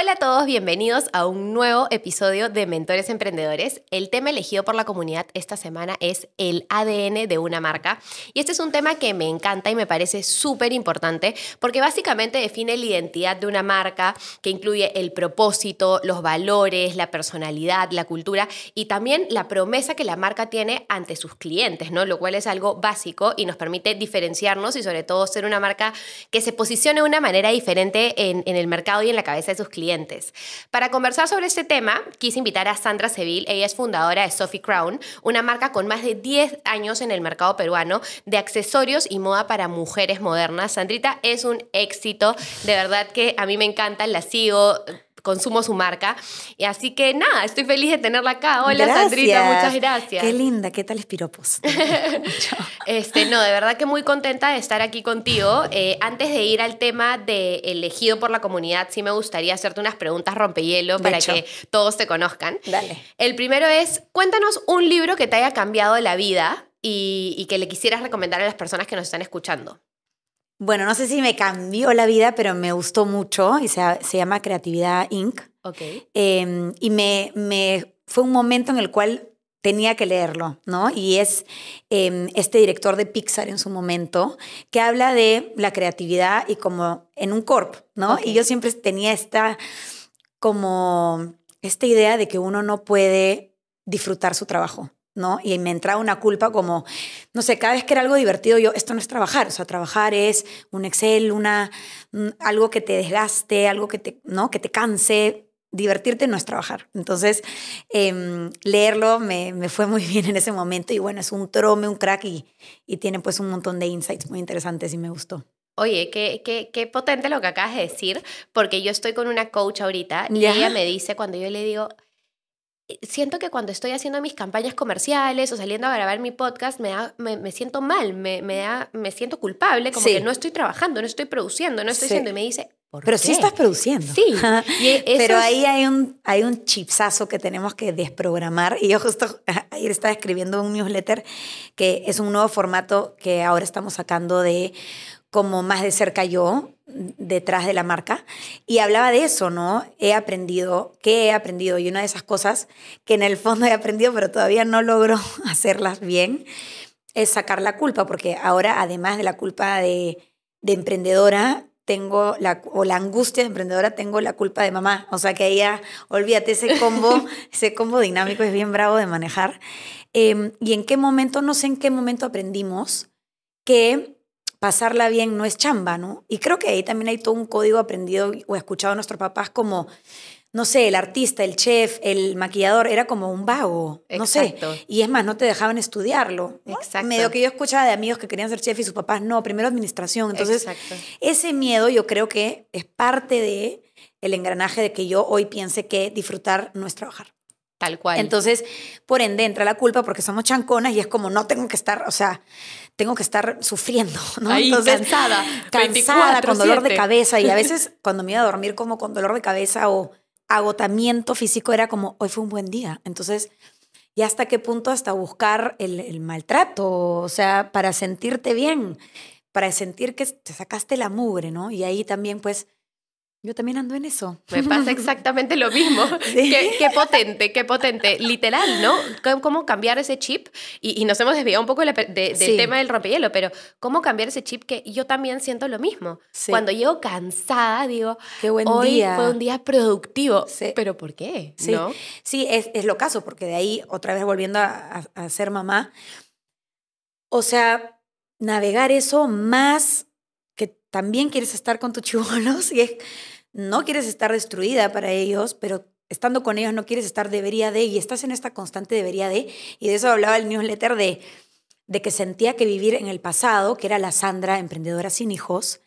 Hola a todos, bienvenidos a un nuevo episodio de Mentores Emprendedores. El tema elegido por la comunidad esta semana es el ADN de una marca. Y este es un tema que me encanta y me parece súper importante porque básicamente define la identidad de una marca que incluye el propósito, los valores, la personalidad, la cultura y también la promesa que la marca tiene ante sus clientes, ¿no? Lo cual es algo básico y nos permite diferenciarnos y sobre todo ser una marca que se posicione de una manera diferente en, en el mercado y en la cabeza de sus clientes para conversar sobre este tema, quise invitar a Sandra Seville. Ella es fundadora de Sophie Crown, una marca con más de 10 años en el mercado peruano de accesorios y moda para mujeres modernas. Sandrita es un éxito. De verdad que a mí me encanta, la sigo consumo su marca. Y así que nada, estoy feliz de tenerla acá. Hola Sandrita, muchas gracias. Qué linda, qué tal piropos. Este, no, de verdad que muy contenta de estar aquí contigo. Eh, antes de ir al tema de elegido por la comunidad, sí me gustaría hacerte unas preguntas rompehielos para que todos te conozcan. Dale. El primero es, cuéntanos un libro que te haya cambiado la vida y que le quisieras recomendar a las personas que nos están escuchando. Bueno, no sé si me cambió la vida, pero me gustó mucho y se, llama Creatividad Inc. Okay. Em, y me, fue un momento en el cual tenía que leerlo, ¿no? Y es em, este director de Pixar en su momento que habla de la creatividad y como en un corp, ¿no? Y yo siempre tenía esta como esta idea de que uno no puede disfrutar su trabajo. ¿no? Y me entraba una culpa como, no sé, cada vez que era algo divertido, yo, esto no es trabajar, o sea, trabajar es un Excel, una, algo que te desgaste, algo que te, ¿no? que te canse. Divertirte no es trabajar. Entonces, em, leerlo me, fue muy bien en ese momento y bueno, es un trome, un crack y, y tiene pues un montón de insights muy interesantes y me gustó. Oye, qué, qué, qué, potente lo que acabas de decir, porque yo estoy con una coach ahorita y ella me dice cuando yo le digo, eh, siento que cuando estoy haciendo mis campañas comerciales o saliendo a grabar mi podcast, me, me, siento mal, me, me, da, me siento culpable, como que no estoy trabajando, no estoy produciendo, no estoy haciendo. Y me dice, ¿por Pero sí estás produciendo. Sí. E, Pero ahí hay un, hay un chipsazo que tenemos que desprogramar. Y yo justo ayer estaba escribiendo un newsletter que es un nuevo formato que ahora estamos sacando de como más de cerca yo, detrás de la marca, y hablaba de eso, ¿no? He aprendido, ¿qué he aprendido? Y una de esas cosas que en el fondo he aprendido, pero todavía no logro hacerlas bien, es sacar la culpa, porque ahora, además de la culpa de, emprendedora, tengo la, o la angustia de emprendedora, tengo la culpa de mamá. O sea que ella, olvídate, ese combo, ese combo dinámico es bien bravo de manejar. Em, y en qué momento, no sé en qué momento aprendimos que pasarla bien no es chamba, ¿no? Y creo que ahí también hay todo un código aprendido o escuchado a nuestros papás como, no sé, el artista, el chef, el maquillador, era como un vago, no sé. Y es más, no te dejaban estudiarlo. Exacto. Medio que yo escuchaba de amigos que querían ser chef y sus papás, no, primero administración. Entonces, Exacto. ese miedo yo creo que es parte de el engranaje de que yo hoy piense que disfrutar no es trabajar. Tal cual. Entonces, por ende, entra la culpa porque somos chanconas y es como, no tengo que estar, o sea, tengo que estar sufriendo, ¿no? Entonces, cansada. Cansada, con dolor de cabeza. Y a veces cuando me iba a dormir como con dolor de cabeza o agotamiento físico, era como, hoy fue un buen día. Entonces, ¿y hasta qué punto hasta buscar el, el maltrato? O sea, para sentirte bien, para sentir que te sacaste la mugre, ¿no? Y ahí también, pues, yo también ando en eso. Me pasa exactamente lo mismo. Qué, potente, qué potente. Literal, ¿no? cómo cambiar ese chip. Y, nos hemos desviado un poco del tema del rompehielo, pero cómo cambiar ese chip que yo también siento lo mismo. Cuando llego cansada, digo, qué buen hoy día. fue un día productivo. ¿Pero por qué? Sí, sí es, lo caso, porque de ahí, otra vez volviendo a ser mamá, o sea, navegar eso más también quieres estar con tus chivolos y no quieres estar destruida para ellos, pero estando con ellos no quieres estar debería de y estás en esta constante debería de. Y de eso hablaba el newsletter de, de que sentía que vivir en el pasado, que era la Sandra, emprendedora sin hijos,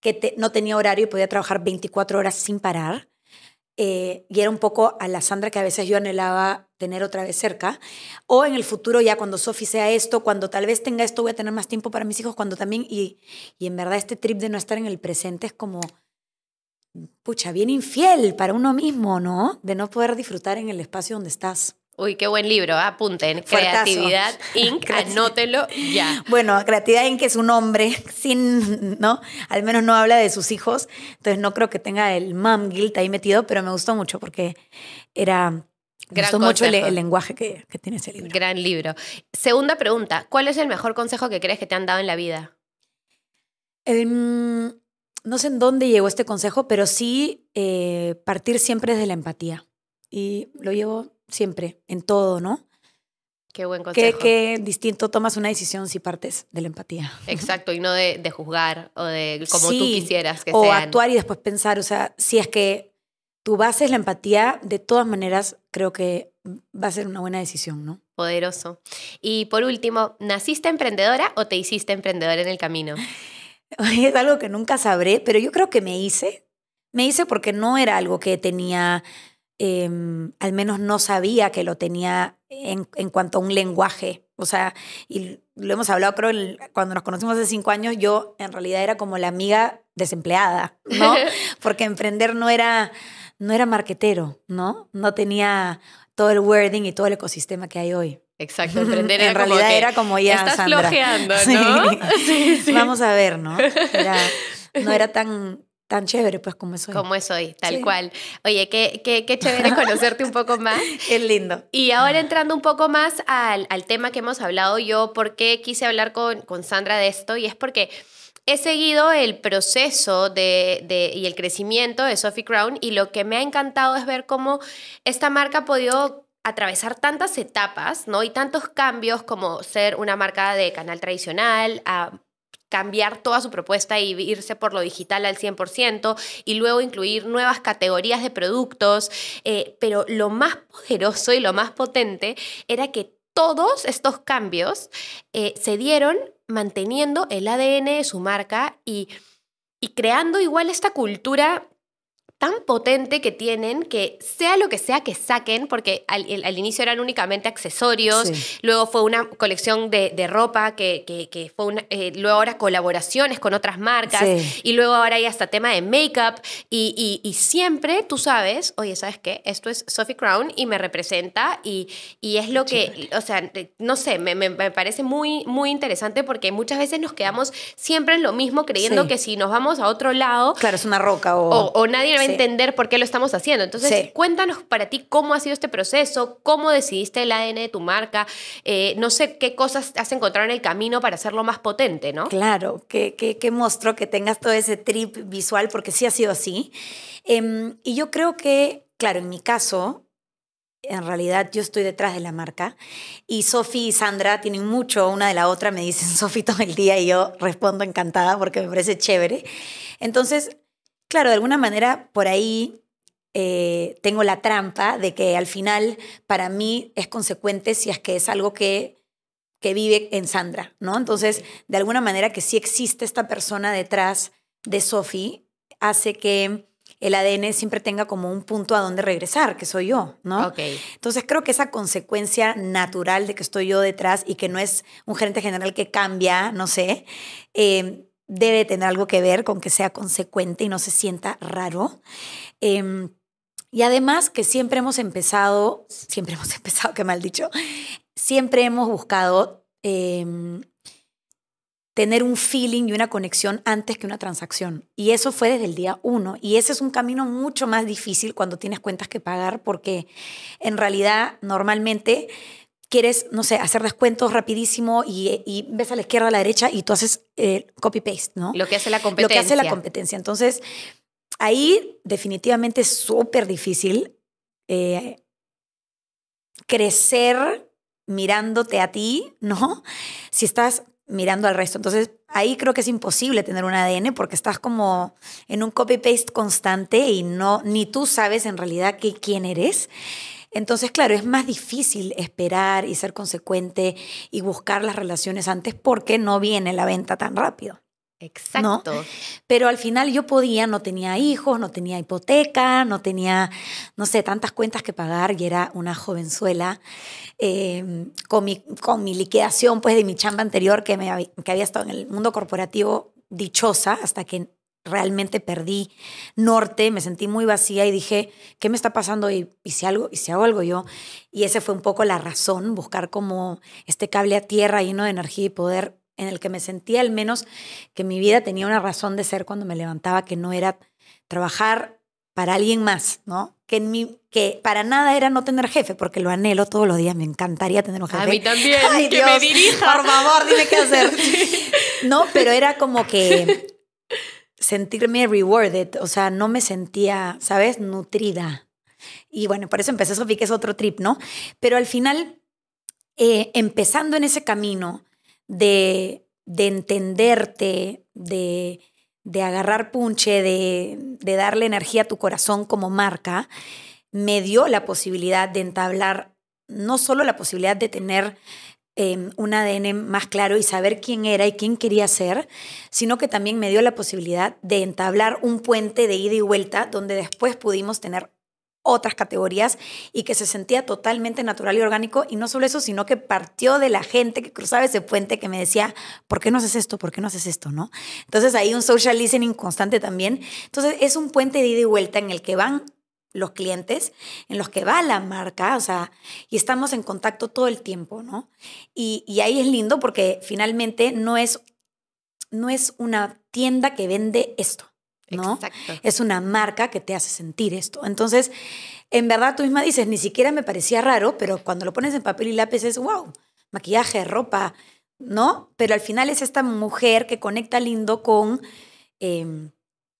que no tenía horario y podía trabajar 24 horas sin parar. Eh, y era un poco a la Sandra que a veces yo anhelaba tener otra vez cerca. O en el futuro, ya cuando Sofi sea esto, cuando tal vez tenga esto, voy a tener más tiempo para mis hijos, cuando también. Y, y en verdad, este trip de no estar en el presente es como. Pucha, bien infiel para uno mismo, ¿no? De no poder disfrutar en el espacio donde estás. Uy, qué buen libro, ¿eh? apunten. Creatividad Inc., anótelo ya. Bueno, Creatividad Inc. es un hombre, sin, ¿no? Al menos no habla de sus hijos, entonces no creo que tenga el mom guilt ahí metido, pero me gustó mucho porque era me gustó mucho el, lenguaje que, que, tiene ese libro. Gran libro. Segunda pregunta, ¿cuál es el mejor consejo que crees que te han dado en la vida? Mm, no sé en dónde llegó este consejo, pero sí eh, partir siempre desde la empatía. Y lo llevo siempre, en todo, ¿no? Qué buen consejo. Qué, qué, distinto tomas una decisión si partes de la empatía. Exacto, y no de, de juzgar o de como tú quisieras que sea. O actuar y después pensar, o sea, si es que tu base es la empatía, de todas maneras creo que va a ser una buena decisión, ¿no? Poderoso. Y por último, ¿naciste emprendedora o te hiciste emprendedora en el camino? es algo que nunca sabré, pero yo creo que me hice. Me hice porque no era algo que tenía, em, al menos no sabía que lo tenía en, cuanto a un lenguaje. O sea, y lo hemos hablado, creo, cuando nos conocimos hace cinco años, yo en realidad era como la amiga desempleada, ¿no? Porque emprender no era no era marquetero, ¿no? No tenía todo el wording y todo el ecosistema que hay hoy. Exacto, emprender en realidad era como ya estás Sandra. flojeando, ¿no? Sí. Sí, Vamos a ver, ¿no? Era, no era tan tan chévere pues como es hoy. Como es hoy, tal cual. Oye, qué, qué, qué, chévere conocerte un poco más. es lindo. Y ahora entrando un poco más al, al, tema que hemos hablado yo, ¿por qué quise hablar con, con Sandra de esto? Y es porque He seguido el proceso de, y el crecimiento de Sophie Crown y lo que me ha encantado es ver cómo esta marca ha podido atravesar tantas etapas, ¿no? Y tantos cambios como ser una marca de canal tradicional, a cambiar toda su propuesta y irse por lo digital al 100% y luego incluir nuevas categorías de productos. Eh, pero lo más poderoso y lo más potente era que todos estos cambios eh, se dieron manteniendo el ADN de su marca y, y creando igual esta cultura tan potente que tienen que sea lo que sea que saquen, porque al, inicio eran únicamente accesorios, luego fue una colección de, ropa que, fue una, eh, luego ahora colaboraciones con otras marcas y luego ahora hay hasta tema de make-up y, siempre tú sabes, oye, ¿sabes qué? Esto es Sophie Crown y me representa y, es lo que, o sea, no sé, me, parece muy, muy interesante porque muchas veces nos quedamos siempre en lo mismo creyendo que si nos vamos a otro lado... Claro, es una roca o... O, o nadie entender por qué lo estamos haciendo. Entonces, cuéntanos para ti cómo ha sido este proceso, cómo decidiste el ADN de tu marca, eh, no sé qué cosas has encontrado en el camino para hacerlo más potente, ¿no? Claro, qué, qué, qué monstruo que tengas todo ese trip visual, porque sí ha sido así. Em, y yo creo que, claro, en mi caso, en realidad yo estoy detrás de la marca y Sofi y Sandra tienen mucho una de la otra, me dicen Sofi todo el día y yo respondo encantada porque me parece chévere. Entonces, Claro, de alguna manera por ahí eh, tengo la trampa de que al final para mí es consecuente si es que es algo que, que vive en Sandra, ¿no? Entonces, de alguna manera que sí existe esta persona detrás de Sophie hace que el ADN siempre tenga como un punto a donde regresar, que soy yo, ¿no? Ok. Entonces creo que esa consecuencia natural de que estoy yo detrás y que no es un gerente general que cambia, no sé, eh, debe tener algo que ver con que sea consecuente y no se sienta raro. Em, y además que siempre hemos empezado, siempre hemos empezado, qué mal dicho, siempre hemos buscado em, tener un feeling y una conexión antes que una transacción. Y eso fue desde el día uno. Y ese es un camino mucho más difícil cuando tienes cuentas que pagar porque en realidad normalmente quieres, no sé, hacer descuentos rapidísimo y, ves a la izquierda, a la derecha y tú haces eh, copy-paste, ¿no? Lo que hace la competencia. Lo que hace la competencia. Entonces, ahí definitivamente es súper difícil eh, crecer mirándote a ti, ¿no? Si estás mirando al resto. Entonces, ahí creo que es imposible tener un ADN porque estás como en un copy-paste constante y no, ni tú sabes en realidad quién eres. Entonces, claro, es más difícil esperar y ser consecuente y buscar las relaciones antes porque no viene la venta tan rápido. Exacto. Pero al final yo podía, no tenía hijos, no tenía hipoteca, no tenía, no sé, tantas cuentas que pagar y era una jovenzuela eh, con, mi, con mi liquidación pues de mi chamba anterior que, me, que había estado en el mundo corporativo dichosa hasta que realmente perdí norte, me sentí muy vacía y dije, ¿qué me está pasando? Y, si algo, y si hago algo yo. Y ese fue un poco la razón, buscar como este cable a tierra lleno de energía y poder en el que me sentía al menos que mi vida tenía una razón de ser cuando me levantaba, que no era trabajar para alguien más, ¿no? Que, en que para nada era no tener jefe, porque lo anhelo todos los días, me encantaría tener un jefe. A mí también, que me dirija. Por favor, dime qué hacer. No, pero era como que sentirme rewarded, o sea, no me sentía, ¿sabes?, nutrida. Y bueno, por eso empecé vi que es otro trip, ¿no? Pero al final, eh, empezando en ese camino de, de entenderte, de, de, agarrar punche, de, de darle energía a tu corazón como marca, me dio la posibilidad de entablar no solo la posibilidad de tener Em, un ADN más claro y saber quién era y quién quería ser, sino que también me dio la posibilidad de entablar un puente de ida y vuelta donde después pudimos tener otras categorías y que se sentía totalmente natural y orgánico. Y no solo eso, sino que partió de la gente que cruzaba ese puente que me decía, ¿por qué no haces esto? ¿Por qué no haces esto? ¿No? Entonces hay un social listening constante también. Entonces es un puente de ida y vuelta en el que van los clientes, en los que va la marca, o sea, y estamos en contacto todo el tiempo, ¿no? Y, ahí es lindo porque finalmente no es, no es una tienda que vende esto, ¿no? Es una marca que te hace sentir esto. Entonces, en verdad tú misma dices, ni siquiera me parecía raro, pero cuando lo pones en papel y lápiz es, wow, maquillaje, ropa, ¿no? Pero al final es esta mujer que conecta lindo con... Em,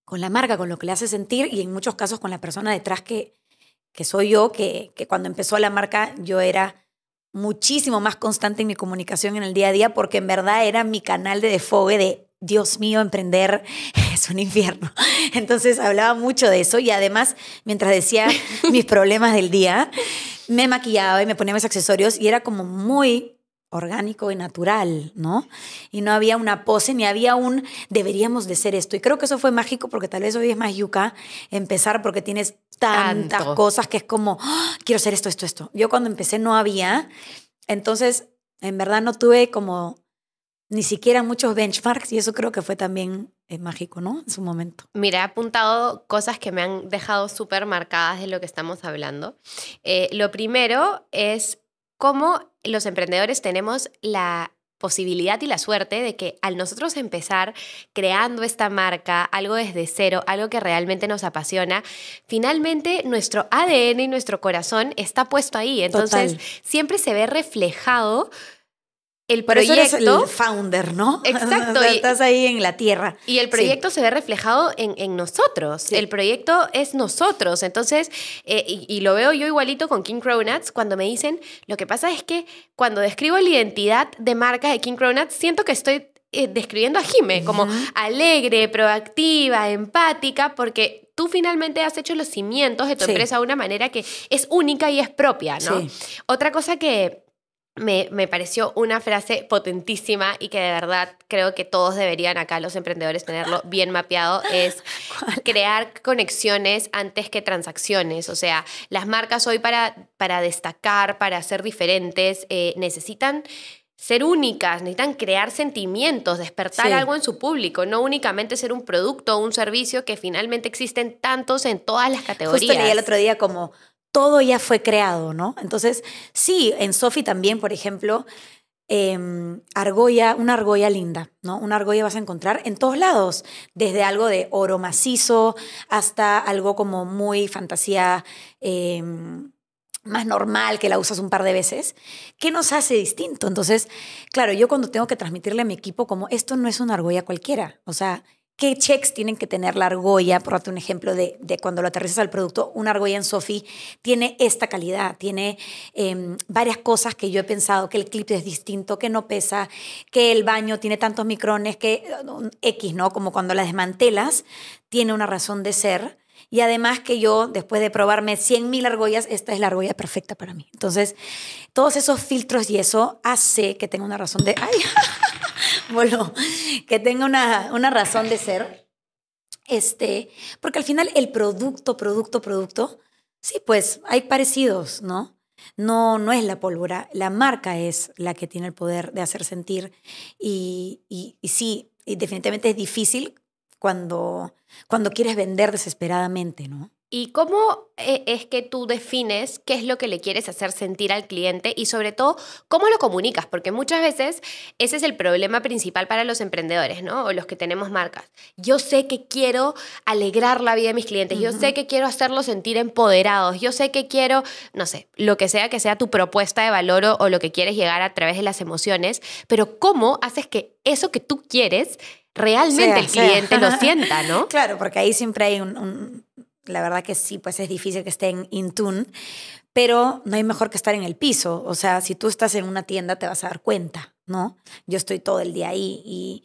con la marca, con lo que le hace sentir y en muchos casos con la persona detrás que, que soy yo, que, que cuando empezó la marca yo era muchísimo más constante en mi comunicación en el día a día porque en verdad era mi canal de desfogue de Dios mío, emprender es un infierno. Entonces hablaba mucho de eso y además, mientras decía mis problemas del día, me maquillaba y me ponía mis accesorios y era como muy orgánico y natural, ¿no? Y no había una pose ni había un deberíamos de ser esto. Y creo que eso fue mágico porque tal vez hoy es más yuca empezar porque tienes tantas cosas que es como, ah, quiero ser esto, esto, esto. Yo cuando empecé no había, entonces en verdad no tuve como ni siquiera muchos benchmarks y eso creo que fue también eh, mágico, ¿no? En su momento. Mira, he apuntado cosas que me han dejado súper marcadas de lo que estamos hablando. Eh, lo primero es cómo los emprendedores tenemos la posibilidad y la suerte de que al nosotros empezar creando esta marca, algo desde cero, algo que realmente nos apasiona, finalmente nuestro ADN y nuestro corazón está puesto ahí. Entonces, siempre se ve reflejado el proyecto. el founder, ¿no? Exacto. Estás ahí en la tierra. Y el proyecto se ve reflejado en, nosotros. El proyecto es nosotros. Entonces, eh, y, lo veo yo igualito con King Cronuts cuando me dicen, lo que pasa es que cuando describo la identidad de marca de King Cronuts, siento que estoy eh, describiendo a Jime como alegre, proactiva, empática, porque tú finalmente has hecho los cimientos de tu empresa de una manera que es única y es propia, ¿no? Otra cosa que me, pareció una frase potentísima y que de verdad creo que todos deberían acá los emprendedores tenerlo bien mapeado, es crear conexiones antes que transacciones. O sea, las marcas hoy para, para destacar, para ser diferentes, eh, necesitan ser únicas, necesitan crear sentimientos, despertar algo en su público, no únicamente ser un producto o un servicio que finalmente existen tantos en todas las categorías. Justo leí el otro día como todo ya fue creado, ¿no? Entonces, sí, en Sofi también, por ejemplo, em, argolla, una argolla linda, ¿no? Una argolla vas a encontrar en todos lados, desde algo de oro macizo hasta algo como muy fantasía em, más normal, que la usas un par de veces. ¿Qué nos hace distinto? Entonces, claro, yo cuando tengo que transmitirle a mi equipo como esto no es una argolla cualquiera, o sea, ¿Qué checks tienen que tener la argolla? Por un ejemplo de, cuando lo aterrizas al producto, una argolla en Sofi tiene esta calidad, tiene em, varias cosas que yo he pensado, que el clip es distinto, que no pesa, que el baño tiene tantos micrones, que eh, X, ¿no? Como cuando la desmantelas, tiene una razón de ser. Y además que yo, después de probarme 100.000 argollas, esta es la argolla perfecta para mí. Entonces, todos esos filtros y eso hace que tenga una razón de... ¡Ay! Bueno, que tenga una, razón de ser. Este, porque al final el producto, producto, producto, sí, pues hay parecidos, ¿no? No, no es la pólvora, la marca es la que tiene el poder de hacer sentir. Y, y sí, y definitivamente es difícil cuando, cuando quieres vender desesperadamente, ¿no? ¿Y cómo eh, es que tú defines qué es lo que le quieres hacer sentir al cliente y sobre todo cómo lo comunicas? Porque muchas veces ese es el problema principal para los emprendedores, ¿no? O los que tenemos marcas. Yo sé que quiero alegrar la vida de mis clientes, yo sé que quiero hacerlos sentir empoderados, yo sé que quiero, no sé, lo que sea que sea tu propuesta de valor o, lo que quieres llegar a través de las emociones, pero ¿cómo haces que eso que tú quieres realmente el cliente lo sienta, ¿no? Claro, porque ahí siempre hay un la verdad que sí, pues es difícil que estén in tune, pero no hay mejor que estar en el piso. O sea, si tú estás en una tienda te vas a dar cuenta, ¿no? Yo estoy todo el día ahí y,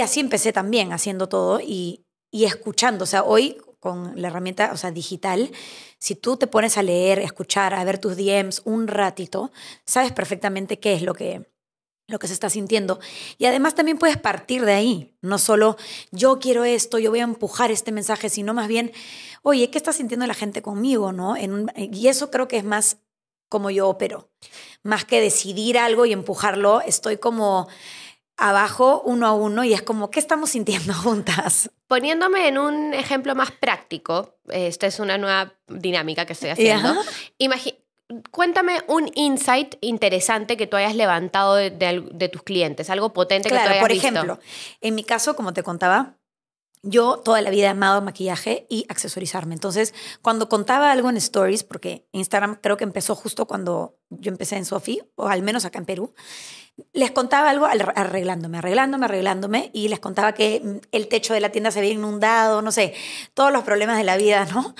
así empecé también haciendo todo y, y escuchando. O sea, hoy con la herramienta, o sea, digital, si tú te pones a leer, a escuchar, a ver tus DMs un ratito, sabes perfectamente qué es lo que lo que se está sintiendo. Y además también puedes partir de ahí, no solo yo quiero esto, yo voy a empujar este mensaje, sino más bien, oye, ¿qué está sintiendo la gente conmigo? ¿no? y eso creo que es más como yo opero. Más que decidir algo y empujarlo, estoy como abajo uno a uno y es como, ¿qué estamos sintiendo juntas? Poniéndome en un ejemplo más práctico, eh, esta es una nueva dinámica que estoy haciendo cuéntame un insight interesante que tú hayas levantado de, tus clientes, algo potente que tú hayas por ejemplo, en mi caso, como te contaba, yo toda la vida he amado maquillaje y accesorizarme. Entonces, cuando contaba algo en Stories, porque Instagram creo que empezó justo cuando yo empecé en Sofi, o al menos acá en Perú, les contaba algo arreglándome, arreglándome, arreglándome, y les contaba que el techo de la tienda se había inundado, no sé, todos los problemas de la vida, ¿no?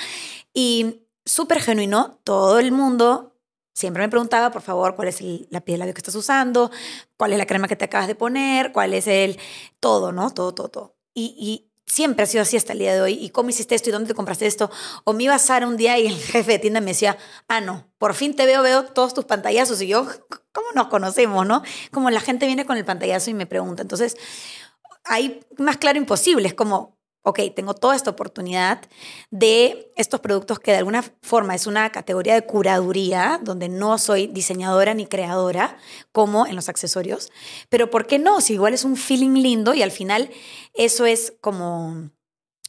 Y súper genuino, todo el mundo siempre me preguntaba, por favor, cuál es la piel de labio que estás usando, cuál es la crema que te acabas de poner, cuál es el todo, ¿no? Todo, todo, todo. Y, siempre ha sido así hasta el día de hoy. ¿Y cómo hiciste esto? ¿Y dónde te compraste esto? O me iba a Sara un día y el jefe de tienda me decía, ah, no, por fin te veo, veo todos tus pantallazos. Y yo, ¿cómo nos conocemos, no? Como la gente viene con el pantallazo y me pregunta. Entonces, hay más claro imposible. Es como, ok, tengo toda esta oportunidad de estos productos que de alguna forma es una categoría de curaduría, donde no soy diseñadora ni creadora, como en los accesorios, pero ¿por qué no? Si igual es un feeling lindo y al final eso es como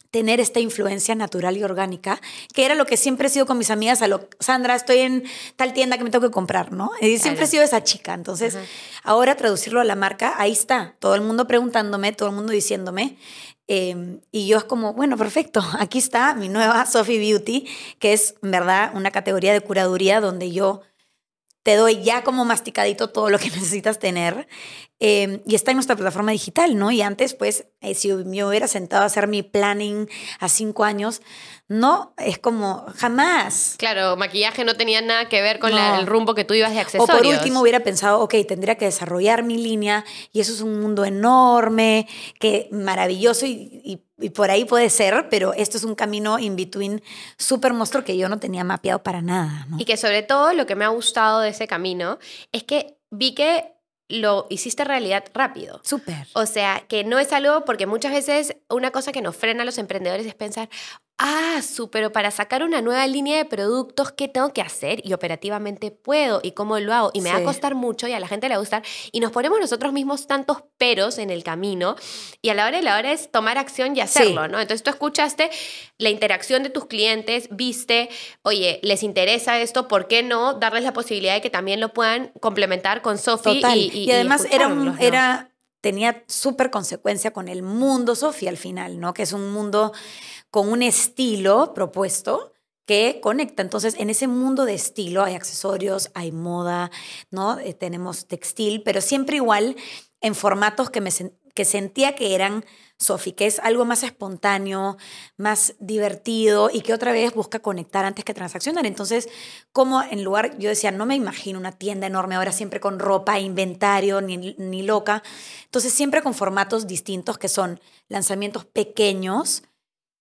tener esta influencia natural y orgánica, que era lo que siempre he sido con mis amigas, a Sandra, estoy en tal tienda que me tengo que comprar, ¿no? Y siempre he sido esa chica. Entonces, ahora traducirlo a la marca, ahí está, todo el mundo preguntándome, todo el mundo diciéndome, Em, y yo es como, bueno, perfecto, aquí está mi nueva Sophie Beauty, que es, en verdad, una categoría de curaduría donde yo te doy ya como masticadito todo lo que necesitas tener. Em, y está en nuestra plataforma digital, ¿no? Y antes, pues, eh, si me hubiera sentado a hacer mi planning a cinco años, no es como jamás. Claro, maquillaje no tenía nada que ver con el rumbo que tú ibas de accesorios. O por último hubiera pensado, ok, tendría que desarrollar mi línea y eso es un mundo enorme, que maravilloso y, por ahí puede ser, pero esto es un camino in between súper monstruo que yo no tenía mapeado para nada. Y que sobre todo lo que me ha gustado de ese camino es que vi que lo hiciste realidad rápido. Súper. O sea, que no es algo, porque muchas veces una cosa que nos frena a los emprendedores es pensar, ah, super para sacar una nueva línea de productos, ¿qué tengo que hacer? Y operativamente puedo, y cómo lo hago, y me va a costar mucho, y a la gente le va a gustar, y nos ponemos nosotros mismos tantos peros en el camino, y a la hora de la hora es tomar acción y hacerlo, ¿no? Entonces tú escuchaste la interacción de tus clientes, viste, oye, les interesa esto, ¿por qué no darles la posibilidad de que también lo puedan complementar con Sofi? Y, y, además era... era tenía súper consecuencia con el mundo Sofi al final, ¿no? Que es un mundo con un estilo propuesto que conecta. Entonces, en ese mundo de estilo hay accesorios, hay moda, ¿no? Eh, tenemos textil, pero siempre igual en formatos que, me, sentía que eran Sofi, que es algo más espontáneo, más divertido y que otra vez busca conectar antes que transaccionar. Entonces, como en lugar, yo decía, no me imagino una tienda enorme ahora siempre con ropa, inventario, ni, ni loca. Entonces, siempre con formatos distintos que son lanzamientos pequeños,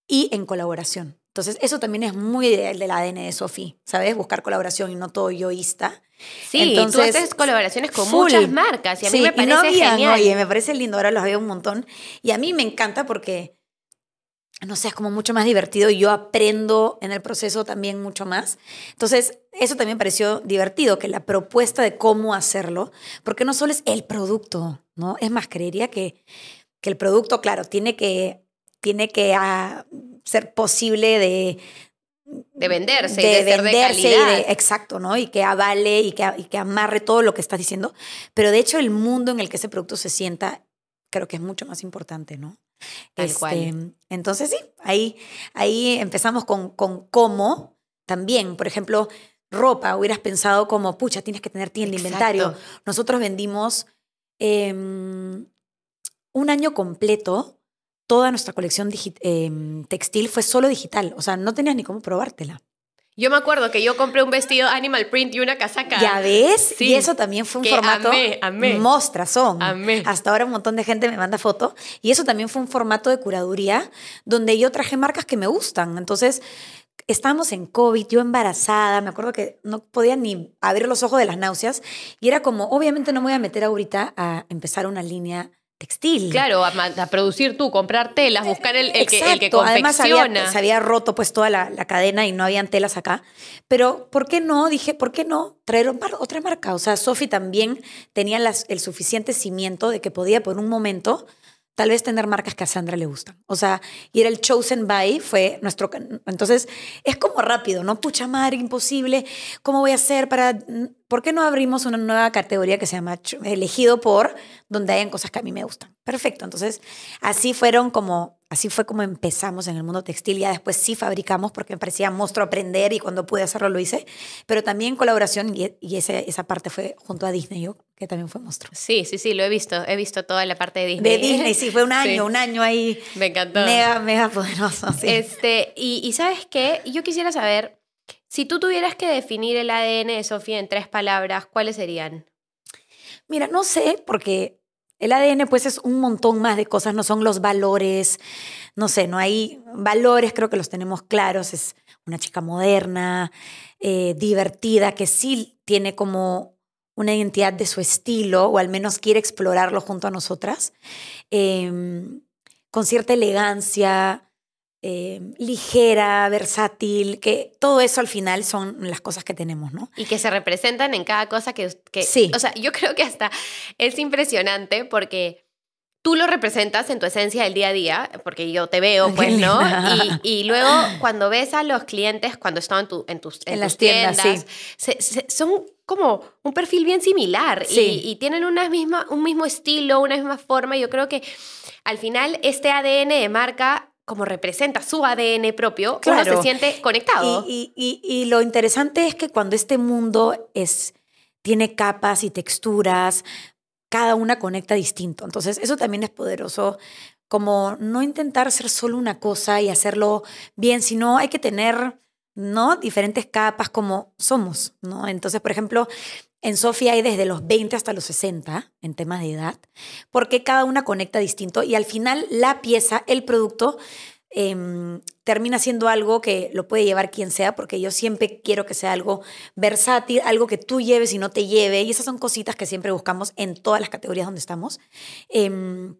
y en colaboración. Entonces, eso también es muy del, ADN de Sofi, ¿sabes? Buscar colaboración y no todo yoísta. Sí, Entonces, colaboraciones con muchas marcas y a mí sí, me parece genial. me parece lindo, ahora los veo un montón. Y a mí me encanta porque, no sé, es como mucho más divertido y yo aprendo en el proceso también mucho más. Entonces, eso también me pareció divertido, que la propuesta de cómo hacerlo, porque no solo es el producto, ¿no? Es más, creería que, que el producto, claro, tiene que tiene que ah, ser posible de... De venderse, y de ser de calidad. exacto, ¿no? Y que avale y que, amarre todo lo que estás diciendo. Pero de hecho, el mundo en el que ese producto se sienta, creo que es mucho más importante, ¿no? Este, entonces, sí, ahí, ahí empezamos con, cómo también, por ejemplo, ropa, hubieras pensado como, pucha, tienes que tener tienda, el inventario. Nosotros vendimos em, un año completo toda nuestra colección em, textil fue solo digital. O sea, no tenías ni cómo probártela. Yo me acuerdo que yo compré un vestido animal print y una casaca. Ya ves, y eso también fue un formato amé, amé. mostrazón. Amé. Hasta ahora un montón de gente me manda fotos y eso también fue un formato de curaduría donde yo traje marcas que me gustan. Entonces, estábamos en COVID, yo embarazada, me acuerdo que no podía ni abrir los ojos de las náuseas y era como, obviamente no me voy a meter ahorita a empezar una línea textil. Claro, a, producir tú, comprar telas, buscar el, que, el Además había, se había roto pues toda la, cadena y no habían telas acá. Pero ¿por qué no? Dije, ¿por qué no traer otra marca? O sea, Sofi también tenía las, el suficiente cimiento de que podía por un momento tal vez tener marcas que a Sandra le gustan. O sea, y era el chosen by, fue nuestro... Entonces, es como rápido, ¿no? Pucha madre, imposible. ¿Cómo voy a hacer para ¿por qué no abrimos una nueva categoría que se llama elegido por, donde hayan cosas que a mí me gustan? Perfecto. Entonces, así fueron como, así fue como empezamos en el mundo textil. Ya después sí fabricamos porque me parecía monstruo aprender y cuando pude hacerlo lo hice, pero también colaboración y, esa, parte fue junto a Disney, yo, que también fue monstruo. Sí, sí, sí, lo he visto. He visto toda la parte de Disney. De Disney, sí, fue un año, un año ahí. Me encantó. Mega, mega poderoso, Este, y, y sabes qué, yo quisiera saber si tú tuvieras que definir el ADN de Sofía en tres palabras, ¿cuáles serían? Mira, no sé, porque el ADN pues es un montón más de cosas, no son los valores, no sé, no hay valores, creo que los tenemos claros, es una chica moderna, eh, divertida, que sí tiene como una identidad de su estilo, o al menos quiere explorarlo junto a nosotras, em, con cierta elegancia, eh, ligera, versátil, que todo eso al final son las cosas que tenemos, ¿no? Y que se representan en cada cosa que... sí. O sea, yo creo que hasta es impresionante porque tú lo representas en tu esencia del día a día, porque yo te veo, pues, ¿no? Y, luego cuando ves a los clientes cuando están en, tus, las tiendas, sí. son como un perfil bien similar y, tienen una misma, un mismo estilo, una misma forma. Yo creo que al final este ADN de marca como representa su ADN propio, uno se siente conectado. Y, y, lo interesante es que cuando este mundo es, tiene capas y texturas, cada una conecta distinto. Entonces, eso también es poderoso, como no intentar ser solo una cosa y hacerlo bien, sino hay que tener, ¿no? Diferentes capas como somos, ¿no? Entonces, por ejemplo, en Sofía hay desde los 20 hasta los 60 en temas de edad, porque cada una conecta distinto y al final la pieza, el producto, em, termina siendo algo que lo puede llevar quien sea, porque yo siempre quiero que sea algo versátil, algo que tú lleves y no te lleve, y esas son cositas que siempre buscamos en todas las categorías donde estamos. Em,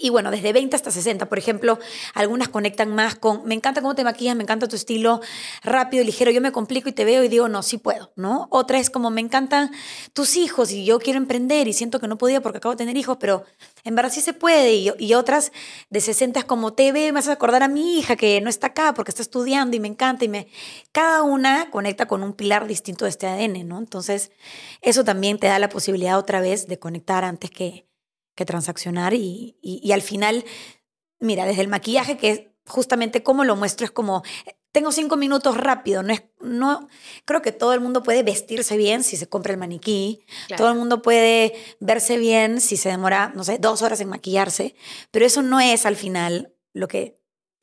y bueno, desde 20 hasta 60, por ejemplo, algunas conectan más con, me encanta cómo te maquillas, me encanta tu estilo rápido y ligero, yo me complico y te veo y digo, no, sí puedo, ¿no? Otra es como, me encantan tus hijos y yo quiero emprender y siento que no podía porque acabo de tener hijos, pero en verdad sí se puede. Y, otras de 60 es como, te veo, me a acordar a mi hija que no está acá porque está estudiando y me encanta y me... Cada una conecta con un pilar distinto de este ADN, ¿no? Entonces, eso también te da la posibilidad otra vez de conectar antes que que transaccionar y, al final, mira, desde el maquillaje, que justamente como lo muestro, es como, eh, tengo cinco minutos rápido, no es, no, creo que todo el mundo puede vestirse bien si se compra el maniquí, todo el mundo puede verse bien si se demora, no sé, dos horas en maquillarse, pero eso no es al final lo que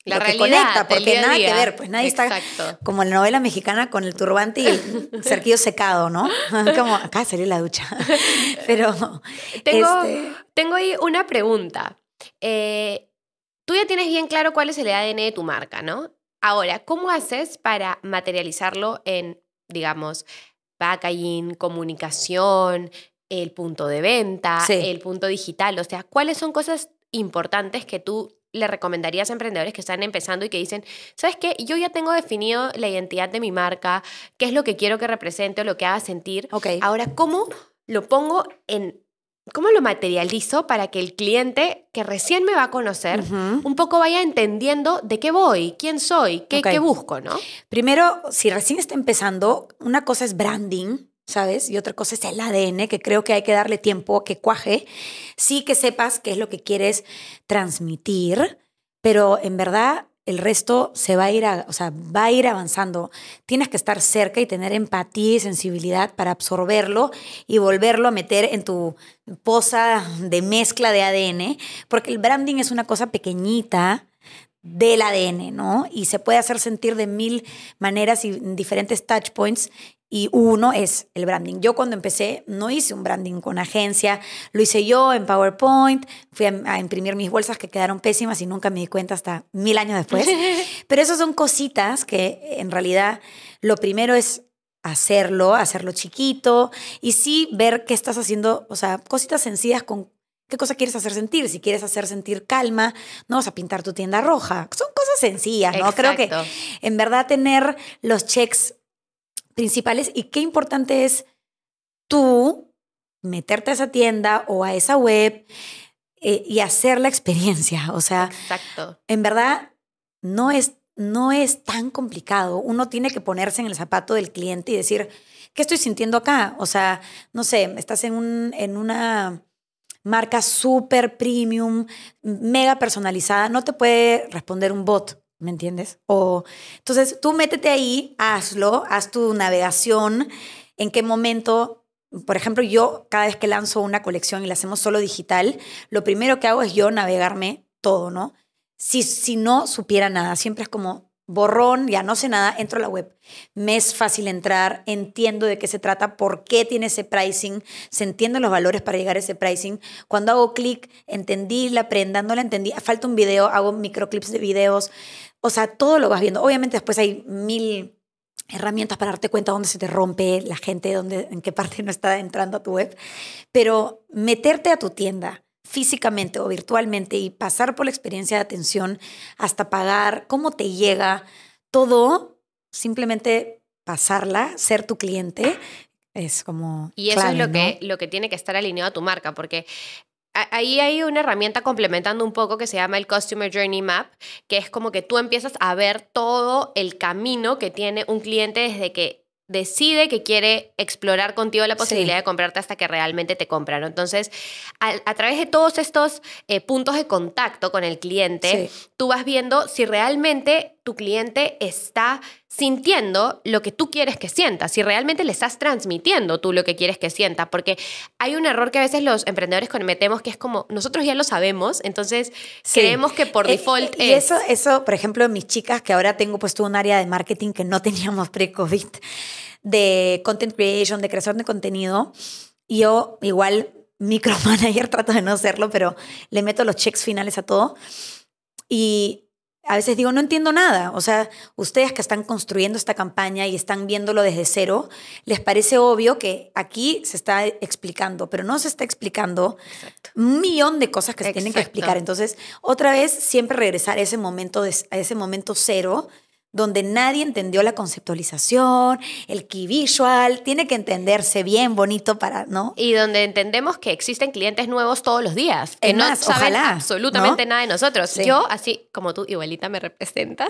la lo que conecta, porque nada que ver, pues nadie Exacto. está como la novela mexicana con el turbante y cerquillo secado, ¿no? Como acá salió la ducha. Pero tengo, este tengo ahí una pregunta. Eh, tú ya tienes bien claro cuál es el ADN de tu marca, ¿no? Ahora, ¿cómo haces para materializarlo en, digamos, packaging, comunicación, el punto de venta, el punto digital? O sea, ¿cuáles son cosas importantes que tú le recomendarías a emprendedores que están empezando y que dicen, ¿sabes qué? Yo ya tengo definido la identidad de mi marca, qué es lo que quiero que represente o lo que haga sentir. Okay. Ahora, ¿cómo lo pongo en... ¿Cómo lo materializo para que el cliente que recién me va a conocer un poco vaya entendiendo de qué voy, quién soy, qué, qué busco, ¿no? Primero, si recién está empezando, una cosa es branding, ¿sabes? Y otra cosa es el ADN, que creo que hay que darle tiempo a que cuaje. Sí que sepas qué es lo que quieres transmitir, pero en verdad el resto se va a ir, o sea, va a ir avanzando. Tienes que estar cerca y tener empatía y sensibilidad para absorberlo y volverlo a meter en tu posa de mezcla de ADN, porque el branding es una cosa pequeñita del ADN, ¿no? Y se puede hacer sentir de mil maneras y diferentes touch points y uno es el branding. Yo cuando empecé no hice un branding con agencia, lo hice yo en PowerPoint, fui a, imprimir mis bolsas que quedaron pésimas y nunca me di cuenta hasta mil años después. Pero esas son cositas que en realidad lo primero es hacerlo, hacerlo chiquito y sí ver qué estás haciendo, o sea, cositas sencillas con qué cosa quieres hacer sentir. Si quieres hacer sentir calma, no vas a pintar tu tienda roja. Son cosas sencillas, ¿no? Creo que en verdad tener los checks principales y qué importante es tú meterte a esa tienda o a esa web eh, y hacer la experiencia. O sea, en verdad no es, no es tan complicado. Uno tiene que ponerse en el zapato del cliente y decir, ¿qué estoy sintiendo acá? O sea, no sé, estás en, un, en una marca super premium, mega personalizada, no te puede responder un bot. ¿Me entiendes? O entonces tú métete ahí, hazlo, haz tu navegación, en qué momento, por ejemplo, yo cada vez que lanzo una colección y la hacemos solo digital, lo primero que hago es yo navegarme todo, ¿no? Si, si no supiera nada, siempre es como borrón, ya no sé nada, entro a la web. Me es fácil entrar, entiendo de qué se trata, por qué tiene ese pricing, se entienden los valores para llegar a ese pricing. Cuando hago clic, entendí la prenda, no la entendí, falta un video, hago microclips de videos, o sea, todo lo vas viendo. Obviamente después hay mil herramientas para darte cuenta dónde se te rompe la gente, dónde, en qué parte no está entrando a tu web, pero meterte a tu tienda, físicamente o virtualmente y pasar por la experiencia de atención hasta pagar, cómo te llega, todo, simplemente pasarla, ser tu cliente, es como... Y eso es lo, que, lo que tiene que estar alineado a tu marca, porque ahí hay una herramienta complementando un poco que se llama el Customer Journey Map, que es como que tú empiezas a ver todo el camino que tiene un cliente desde que decide que quiere explorar contigo la posibilidad de comprarte hasta que realmente te compran. Entonces, a, través de todos estos eh, puntos de contacto con el cliente, tú vas viendo si realmente tu cliente está sintiendo lo que tú quieres que sienta, si realmente le estás transmitiendo tú lo que quieres que sienta, porque hay un error que a veces los emprendedores cometemos que es como nosotros ya lo sabemos, entonces creemos que por eh, default eh, eso, eso, por ejemplo, mis chicas que ahora tengo puesto un área de marketing que no teníamos pre-COVID, de content creation, de creación de contenido, yo igual micromanager trato de no hacerlo, pero le meto los checks finales a todo. Y a veces digo, no entiendo nada. O sea, ustedes que están construyendo esta campaña y están viéndolo desde cero, les parece obvio que aquí se está explicando, pero no se está explicando un millón de cosas que se tienen que explicar. Entonces, otra vez, siempre regresar a ese momento, a ese momento cero donde nadie entendió la conceptualización, el key visual, tiene que entenderse bien, bonito para, ¿no? Y donde entendemos que existen clientes nuevos todos los días, que no saben absolutamente nada de nosotros. Yo, así como tú, igualita me representa,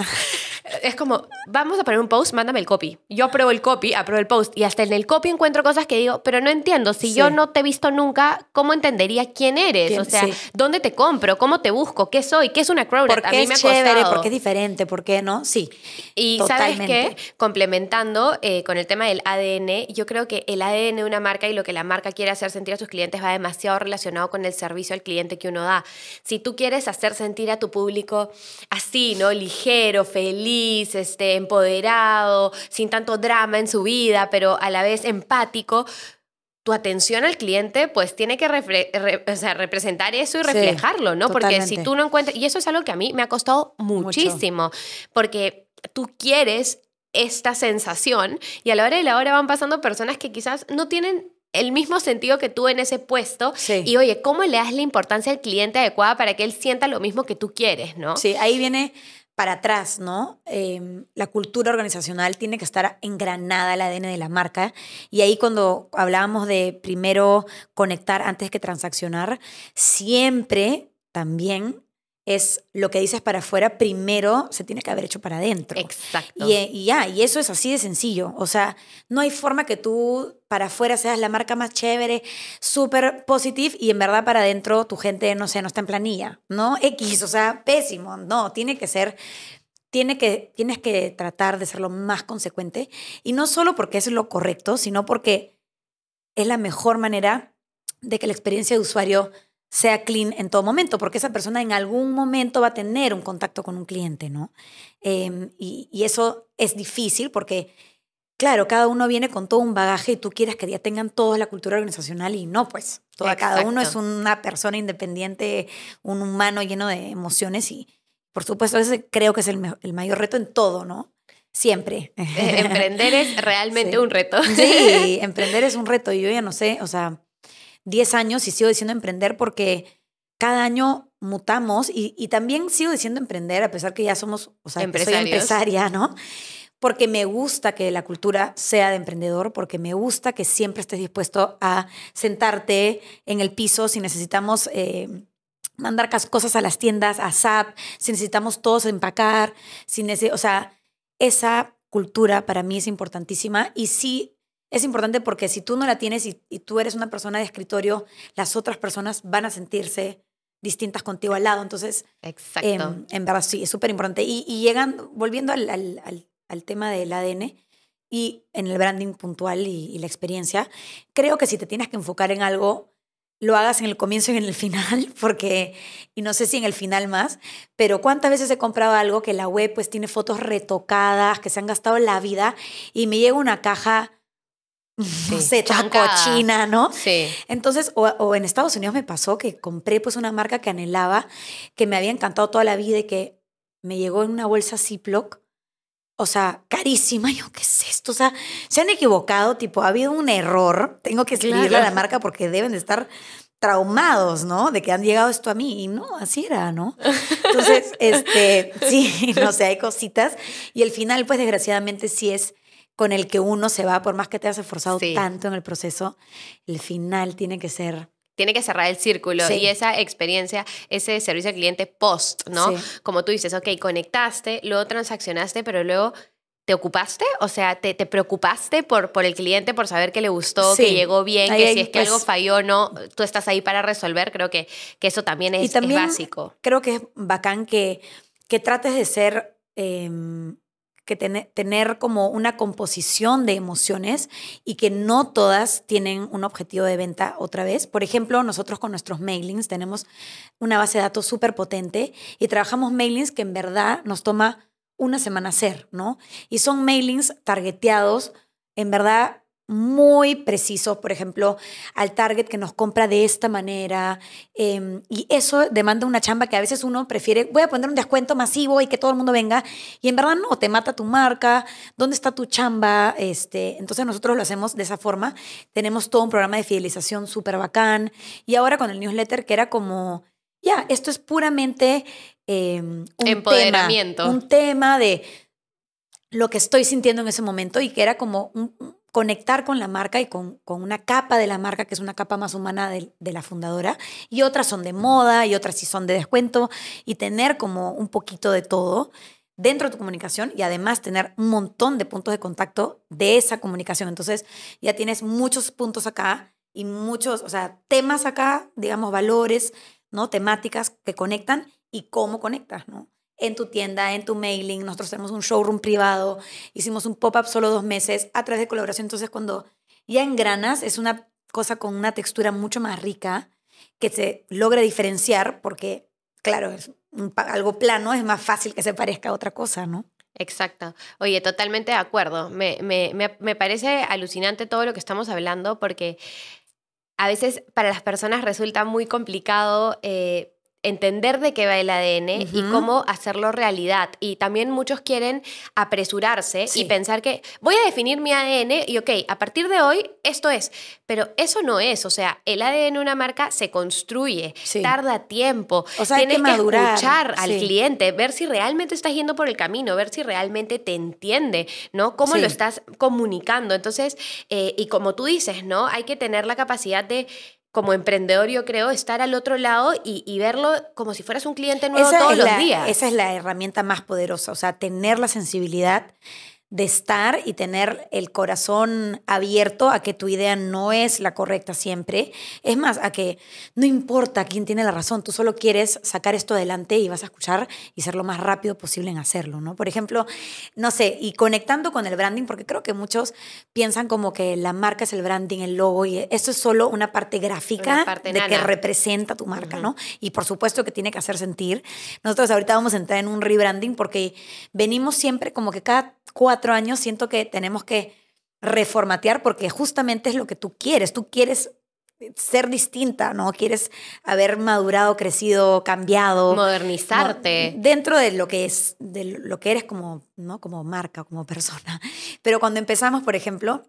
es como, vamos a poner un post, mándame el copy. Yo apruebo el copy, apruebo el post, y hasta en el copy encuentro cosas que digo, pero no entiendo, si yo no te he visto nunca, ¿cómo entendería quién eres? O sea, ¿dónde te compro? ¿Cómo te busco? ¿Qué soy? ¿Qué es una crowd? a mí me ¿Por qué es diferente? ¿Por qué no? Sí. Y sabes qué, complementando eh, con el tema del ADN, yo creo que el ADN de una marca y lo que la marca quiere hacer sentir a sus clientes va demasiado relacionado con el servicio al cliente que uno da. Si tú quieres hacer sentir a tu público así, ¿no? Ligero, feliz, este, empoderado, sin tanto drama en su vida, pero a la vez empático, tu atención al cliente pues tiene que representar eso y reflejarlo, ¿no? Porque si tú no encuentras, y eso es algo que a mí me ha costado muchísimo, porque tú quieres esta sensación y a la hora de la hora van pasando personas que quizás no tienen el mismo sentido que tú en ese puesto. Y oye, ¿cómo le das la importancia al cliente adecuada para que él sienta lo mismo que tú quieres, no? Sí, ahí viene para atrás, ¿no? Em, la cultura organizacional tiene que estar engranada al ADN de la marca. Y ahí cuando hablábamos de primero conectar antes que transaccionar, siempre también es lo que dices para afuera, primero se tiene que haber hecho para adentro. Exacto. Y, ya, y eso es así de sencillo. O sea, no hay forma que tú para afuera seas la marca más chévere, súper positive, y en verdad para adentro tu gente, no sé, no está en planilla, ¿no? X, o sea, pésimo. No, tiene que ser tiene que, tienes que tratar de ser lo más consecuente. Y no solo porque es lo correcto, sino porque es la mejor manera de que la experiencia de usuario sea clean en todo momento, porque esa persona en algún momento va a tener un contacto con un cliente, ¿no? Em, y, y, eso es difícil porque, claro, cada uno viene con todo un bagaje y tú quieres que ya tengan toda la cultura organizacional y no, pues, cada uno es una persona independiente, un humano lleno de emociones y, por supuesto, ese creo que es el, mayor reto en todo, ¿no? Siempre. Eh, emprender es realmente un reto. Sí, emprender es un reto. Y Yo ya no sé, o sea, 10 años y sigo diciendo emprender porque cada año mutamos y, también sigo diciendo emprender a pesar que ya somos, o empresaria, ¿no? Porque me gusta que la cultura sea de emprendedor, porque me gusta que siempre estés dispuesto a sentarte en el piso si necesitamos eh, mandar cosas a las tiendas, a SAP, si necesitamos todos empacar, si o sea, esa cultura para mí es importantísima y sí es importante porque si tú no la tienes y, tú eres una persona de escritorio, las otras personas van a sentirse distintas contigo al lado. Entonces, Exacto. Em, en verdad sí, es súper importante. Y, llegan, volviendo al, tema del ADN y en el branding puntual y, la experiencia, creo que si te tienes que enfocar en algo, lo hagas en el comienzo y en el final, porque, y no sé si en el final más, pero cuántas veces he comprado algo que la web pues tiene fotos retocadas, que se han gastado la vida, y me llega una caja no sé, tan cochina, ¿no? Sí. Entonces, o, en Estados Unidos me pasó que compré pues una marca que anhelaba, que me había encantado toda la vida y que me llegó en una bolsa Ziploc, o sea, carísima. yo, ¿qué es esto? O sea, se han equivocado, tipo, ha habido un error. Tengo que escribirle a la marca porque deben de estar traumados, ¿no? De que han llegado esto a mí. Y no, así era, ¿no? Entonces, este, sí, no sé, hay cositas. Y el final, pues desgraciadamente sí es con el que uno se va, por más que te hayas esforzado tanto en el proceso, el final tiene que ser tiene que cerrar el círculo y esa experiencia, ese servicio al cliente post, ¿no? Como tú dices, ok, conectaste, luego transaccionaste, pero luego te ocupaste, o sea, te, preocupaste por, por el cliente, por saber que le gustó, que llegó bien, que si es que pues algo falló o no, tú estás ahí para resolver, creo que, que eso también es, básico. Creo que es bacán que, que trates de ser... Em, que tener como una composición de emociones y que no todas tienen un objetivo de venta otra vez. Por ejemplo, nosotros con nuestros mailings tenemos una base de datos súper potente y trabajamos mailings que en verdad nos toma una semana hacer, ¿no? Y son mailings targeteados, en verdad muy preciso, por ejemplo, al target que nos compra de esta manera. Em, y eso demanda una chamba que a veces uno prefiere, voy a poner un descuento masivo y que todo el mundo venga. Y en verdad no, te mata tu marca, ¿dónde está tu chamba? Este, entonces nosotros lo hacemos de esa forma. Tenemos todo un programa de fidelización súper bacán. Y ahora con el newsletter que era como, ya, esto es puramente em, un Empoderamiento. Tema, un tema de lo que estoy sintiendo en ese momento y que era como un, conectar con la marca y con, una capa de la marca, que es una capa más humana de, la fundadora, y otras son de moda, y otras sí son de descuento, y tener como un poquito de todo dentro de tu comunicación y además tener un montón de puntos de contacto de esa comunicación. Entonces ya tienes muchos puntos acá y muchos, o sea, temas acá, digamos, valores, ¿no? Temáticas que conectan y cómo conectas, ¿no? en tu tienda, en tu mailing. Nosotros tenemos un showroom privado, hicimos un pop-up solo dos meses a través de colaboración. Entonces, cuando ya engranas, es una cosa con una textura mucho más rica que se logra diferenciar porque, claro, es algo plano es más fácil que se parezca a otra cosa, ¿no? Exacto. Oye, totalmente de acuerdo. Me, parece alucinante todo lo que estamos hablando porque a veces para las personas resulta muy complicado eh, entender de qué va el ADN y cómo hacerlo realidad. Y también muchos quieren apresurarse y pensar que voy a definir mi ADN y ok, a partir de hoy esto es, pero eso no es, o sea, el ADN de una marca se construye, tarda tiempo, o sea, tienes que, escuchar al cliente, ver si realmente estás yendo por el camino, ver si realmente te entiende, ¿no? Cómo lo estás comunicando. Entonces, eh, y como tú dices, ¿no? Hay que tener la capacidad de como emprendedor, yo creo, estar al otro lado y, verlo como si fueras un cliente nuevo todos los días. Esa es la herramienta más poderosa, o sea, tener la sensibilidad de estar y tener el corazón abierto a que tu idea no es la correcta siempre. Es más, a que no importa quién tiene la razón, tú solo quieres sacar esto adelante y vas a escuchar y ser lo más rápido posible en hacerlo, ¿no? Por ejemplo, no sé, y conectando con el branding, porque creo que muchos piensan como que la marca es el branding, el logo, y esto es solo una parte gráfica de que representa tu marca, ¿no? Y por supuesto que tiene que hacer sentir. Nosotros ahorita vamos a entrar en un rebranding porque venimos siempre como que cada cuatro años siento que tenemos que reformatear porque justamente es lo que tú quieres. Tú quieres eh, ser distinta, ¿no? Quieres haber madurado, crecido, cambiado. Modernizarte. Dentro de lo que es, de lo que eres como, ¿no? Como marca, como persona. Pero cuando empezamos, por ejemplo,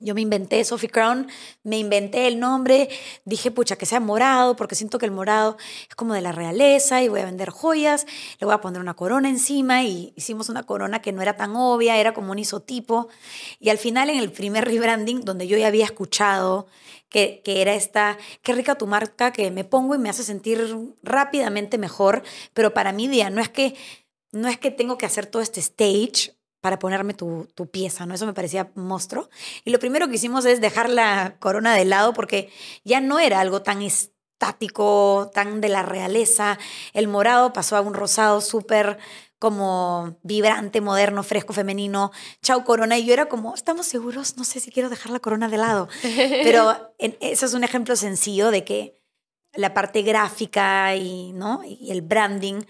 yo me inventé Sophie Crown, me inventé el nombre, dije, pucha, que sea morado, porque siento que el morado es como de la realeza y voy a vender joyas, le voy a poner una corona encima y hicimos una corona que no era tan obvia, era como un isotipo. Y al final, en el primer rebranding, donde yo ya había escuchado que, era esta, qué rica tu marca que me pongo y me hace sentir rápidamente mejor, pero para mí día no es que no es que tengo que hacer todo este stage para ponerme tu, pieza, ¿no? Eso me parecía monstruo. Y lo primero que hicimos es dejar la corona de lado porque ya no era algo tan estático, tan de la realeza. El morado pasó a un rosado súper como vibrante, moderno, fresco, femenino. Chao corona. Y yo era como, estamos seguros, no sé si quiero dejar la corona de lado. Pero eso es un ejemplo sencillo de que la parte gráfica y, ¿no? y el branding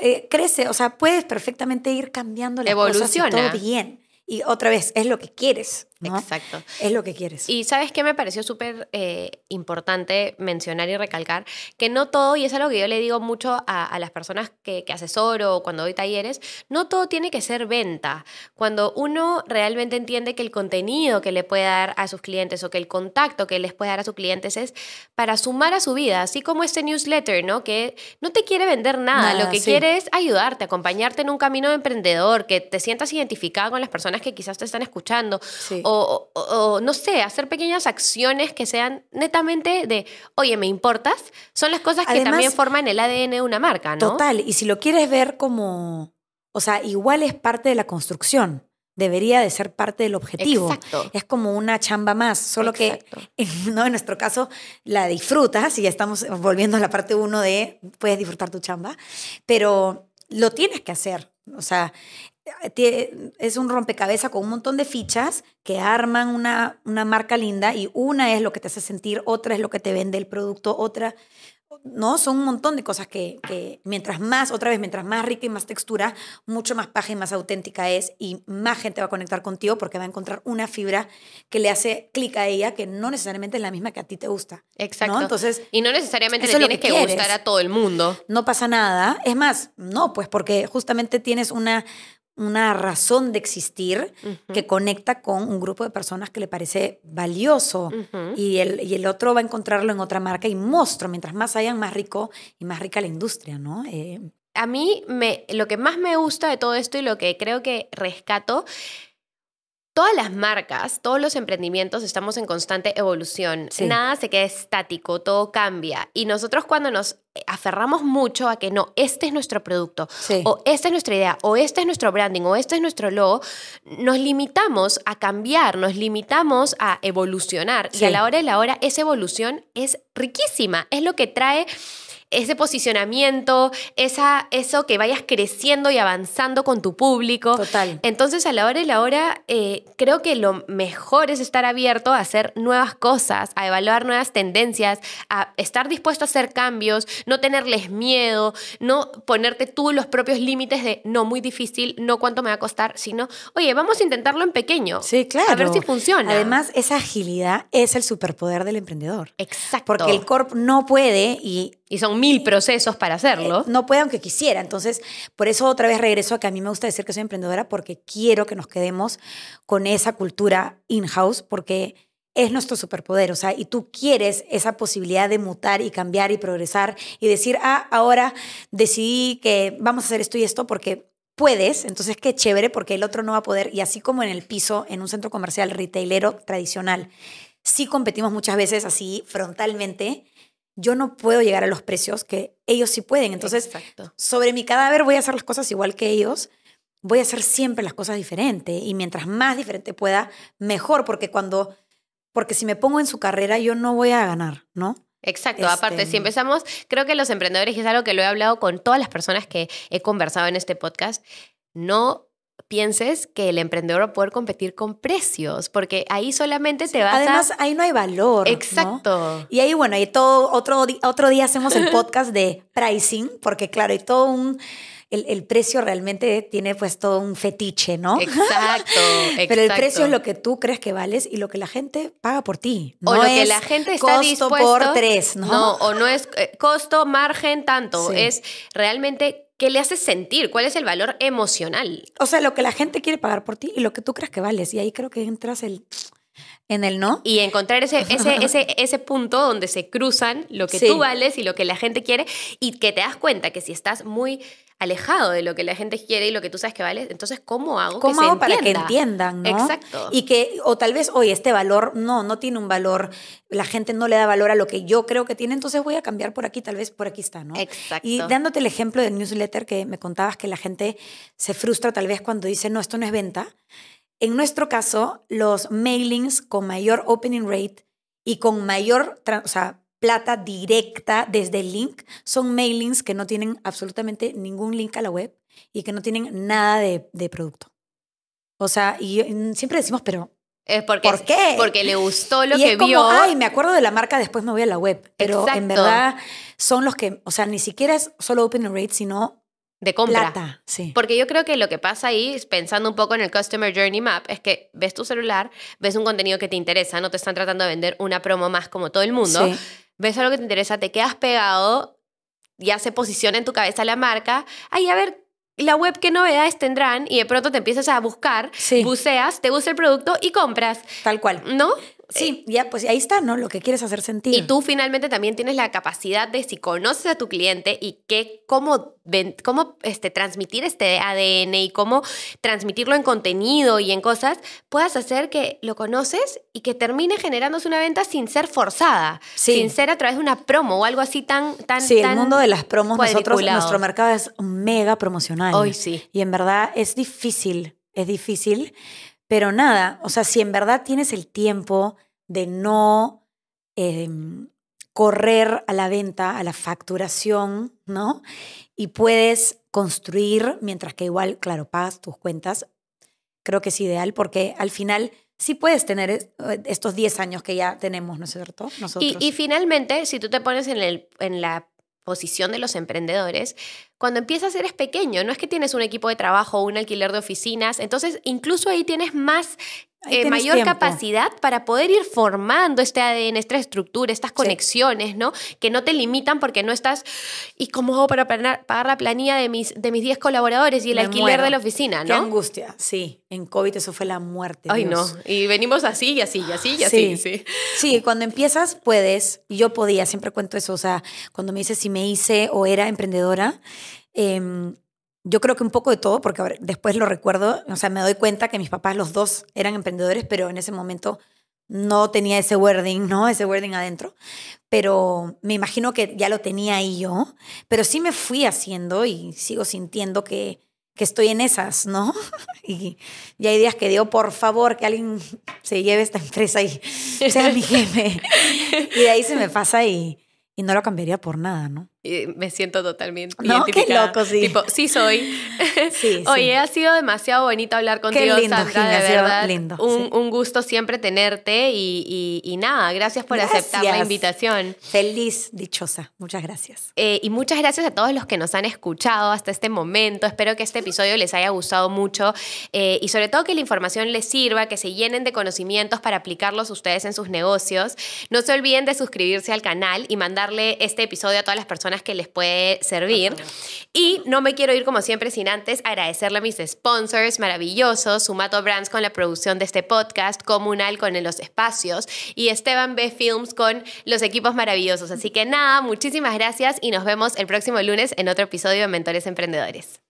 eh, crece, o sea, puedes perfectamente ir cambiando la Evoluciona. cosas todo bien. Y otra vez, es lo que quieres. Exacto. Es lo que quieres. Y sabes qué me pareció súper eh, importante mencionar y recalcar, que no todo, y es algo que yo le digo mucho a, las personas que, asesoro o cuando doy talleres, no todo tiene que ser venta. Cuando uno realmente entiende que el contenido que le puede dar a sus clientes o que el contacto que les puede dar a sus clientes es para sumar a su vida, así como este newsletter, ¿no? Que no te quiere vender nada, lo que quiere es ayudarte, acompañarte en un camino de emprendedor, que te sientas identificado con las personas que quizás te están escuchando. Sí o, no sé, hacer pequeñas acciones que sean netamente de, oye, me importas, son las cosas que también forman el ADN de una marca, ¿no? Total, y si lo quieres ver como, o sea, igual es parte de la construcción debería de ser parte del objetivo. Es como una chamba más, solo que no en nuestro caso la disfrutas y ya estamos volviendo a la parte uno de puedes disfrutar tu chamba, pero lo tienes que hacer. O sea, eh, es un rompecabezas con un montón de fichas que arman una, una marca linda y una es lo que te hace sentir, otra es lo que te vende el producto, otra, ¿no? Son un montón de cosas que, que mientras más, otra vez, mientras más rica y más textura, mucho más paja y más auténtica es y más gente va a conectar contigo porque va a encontrar una fibra que le hace clic a ella que no necesariamente es la misma que a ti te gusta. Exacto. Entonces, y no necesariamente le tienes que gustar a todo el mundo. No pasa nada. Es más, no, pues porque justamente tienes una, una razón de existir que conecta con un grupo de personas que le parece valioso y, el, otro va a encontrarlo en otra marca y monstruo. Mientras más hayan, más rico y más rica la industria, ¿no? Eh, a mí me, lo que más me gusta de todo esto y lo que creo que rescato Todas las marcas, todos los emprendimientos estamos en constante evolución. Nada se queda estático, todo cambia. Y nosotros cuando nos eh, aferramos mucho a que no, este es nuestro producto, o esta es nuestra idea, o este es nuestro branding, o este es nuestro logo, nos limitamos a cambiar, nos limitamos a evolucionar. Y a la hora de la hora, esa evolución es riquísima. Es lo que trae ese posicionamiento, esa, eso que vayas creciendo y avanzando con tu público. Total. Entonces, a la hora y la hora, eh, creo que lo mejor es estar abierto a hacer nuevas cosas, a evaluar nuevas tendencias, a estar dispuesto a hacer cambios, no tenerles miedo, no ponerte tú los propios límites de no muy difícil, no cuánto me va a costar, sino, oye, vamos a intentarlo en pequeño. Sí, claro. A ver si funciona. Además, esa agilidad es el superpoder del emprendedor. Exacto. Porque el corp no puede y y son mil procesos para hacerlo. Eh, no puede aunque quisiera. Entonces, por eso otra vez regreso a que a mí me gusta decir que soy emprendedora porque quiero que nos quedemos con esa cultura in-house porque es nuestro superpoder. O sea, y tú quieres esa posibilidad de mutar y cambiar y progresar y decir, ah, ahora decidí que vamos a hacer esto y esto porque puedes, entonces qué chévere porque el otro no va a poder. Y así como en el piso, en un centro comercial retailero tradicional, sí competimos muchas veces así frontalmente yo no puedo llegar a los precios que ellos sí pueden. Entonces, sobre mi cadáver voy a hacer las cosas igual que ellos. Voy a hacer siempre las cosas diferentes y mientras más diferente pueda, mejor, porque cuando porque si me pongo en su carrera yo no voy a ganar, ¿no? Exacto, aparte, este, si empezamos, creo que los emprendedores, y es algo que lo he hablado con todas las personas que he conversado en este podcast, no pienses que el emprendedor va a poder competir con precios, porque ahí solamente te vas Además, ahí no hay valor. Exacto. Y ahí, bueno, y todo, otro, otro día hacemos el podcast de pricing, porque claro, hay todo un el, precio realmente tiene pues todo un fetiche, ¿no? Exacto, Pero el precio es lo que tú crees que vales y lo que la gente paga por ti. No o lo que la gente está costo por tres, ¿no? No, o no es eh, costo, margen, tanto. Es realmente ¿Qué le hace sentir? ¿Cuál es el valor emocional? O sea, lo que la gente quiere pagar por ti y lo que tú crees que vales. Y ahí creo que entras el en el no. Y encontrar ese, ese, ese, ese punto donde se cruzan lo que tú vales y lo que la gente quiere y que te das cuenta que si estás muy alejado de lo que la gente quiere y lo que tú sabes que vale, entonces ¿cómo hago ¿Cómo hago para que entiendan, Exacto. Y que o tal vez, "Oye, este valor no no tiene un valor, la gente no le da valor a lo que yo creo que tiene, entonces voy a cambiar por aquí, tal vez por aquí está", ¿no? Exacto. Y dándote el ejemplo del newsletter que me contabas que la gente se frustra tal vez cuando dice, "No, esto no es venta." En nuestro caso, los mailings con mayor opening rate y con mayor plata directa desde el link son mailings que no tienen absolutamente ningún link a la web y que no tienen nada de, producto. O sea, y mm, siempre decimos, pero es ¿Por qué? Porque le gustó lo que vio. Ay, me acuerdo de la marca, después me voy a la web. Pero en verdad son los que, o sea, ni siquiera es solo opening rate, sino de compra. sí. Porque yo creo que lo que pasa ahí, pensando un poco en el Customer Journey Map, es que ves tu celular, ves un contenido que te interesa, no te están tratando de vender una promo más como todo el mundo, ves algo que te interesa, te quedas pegado, ya se posiciona en tu cabeza la marca, ahí a ver, la web qué novedades tendrán y de pronto te empiezas a buscar, buceas, te gusta el producto y compras. Tal cual. ¿No? Sí, eh, ya, pues ahí está, ¿no? Lo que quieres hacer sentir. Y tú finalmente también tienes la capacidad de si conoces a tu cliente y qué, cómo, cómo este, transmitir este ADN y cómo transmitirlo en contenido y en cosas, puedas hacer que lo conoces y que termine generándose una venta sin ser forzada, sin ser a través de una promo o algo así tan... tan sí, el mundo de las promos, nosotros, nuestro mercado es mega promocional. Hoy sí. Y en verdad es difícil, es difícil pero nada, o sea, si en verdad tienes el tiempo de no em, correr a la venta, a la facturación, ¿no? Y puedes construir, mientras que igual, claro, pagas tus cuentas, creo que es ideal porque al final sí puedes tener eh, estos 10 años que ya tenemos, ¿no es cierto? Y, finalmente, si tú te pones en, el, en la posición de los emprendedores, cuando empiezas eres pequeño, no es que tienes un equipo de trabajo o un alquiler de oficinas, entonces incluso ahí tienes más eh, mayor capacidad para poder ir formando este ADN, esta estructura, estas conexiones, ¿no? Que no te limitan porque no estás, ¿y cómo hago para pagar la planilla de mis, de mis 10 colaboradores y el alquiler de la oficina, ¿no? Qué angustia, sí. En COVID eso fue la muerte. Ay, no. Y venimos así y así y así y así, sí. Sí, cuando empiezas puedes, yo podía, siempre cuento eso, o sea, cuando me dices si me hice o era emprendedora, eh, yo creo que un poco de todo, porque después lo recuerdo, o sea, me doy cuenta que mis papás los dos eran emprendedores, pero en ese momento no tenía ese wording, ¿no? Ese wording adentro, pero me imagino que ya lo tenía ahí yo, pero sí me fui haciendo y sigo sintiendo que, estoy en esas, ¿no? y, hay días que digo, por favor, que alguien se lleve esta empresa y sea mi jefe. y de ahí se me pasa y, y no lo cambiaría por nada, ¿no? Eh, me siento totalmente no, loco, sí. sí soy. Oye, ha sido demasiado bonito hablar contigo, qué lindo, un, gusto siempre tenerte y, nada, gracias por aceptar la invitación. Feliz, dichosa. Muchas gracias. Eh, y muchas gracias a todos los que nos han escuchado hasta este momento. Espero que este episodio les haya gustado mucho eh, y sobre todo que la información les sirva, que se llenen de conocimientos para aplicarlos ustedes en sus negocios. No se olviden de suscribirse al canal y mandarle este episodio a todas las personas que les puede servir. Y no me quiero ir como siempre sin antes agradecerle a mis sponsors maravillosos, Sumato Brands con la producción de este podcast, Comunal con los espacios y Esteban B Films con los equipos maravillosos. Así que nada, muchísimas gracias y nos vemos el próximo lunes en otro episodio de Mentores Emprendedores.